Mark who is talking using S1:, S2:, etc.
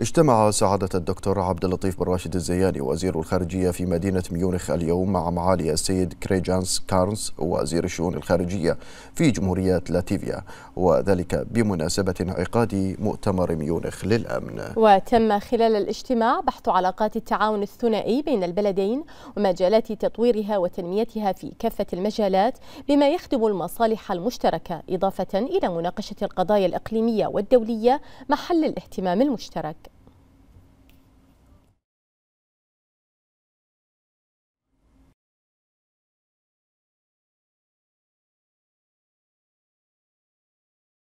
S1: اجتمع سعادة الدكتور عبد اللطيف بن راشد الزياني وزير
S2: الخارجية في مدينة ميونخ اليوم مع معالي السيد كريجانس كارنس وزير الشؤون الخارجية في جمهورية لاتفيا وذلك بمناسبة انعقاد مؤتمر ميونخ للأمن
S3: وتم خلال الاجتماع بحث علاقات التعاون الثنائي بين البلدين ومجالات تطويرها وتنميتها في كافة المجالات بما يخدم المصالح المشتركة إضافة إلى مناقشة القضايا الإقليمية والدولية
S4: محل الاهتمام المشترك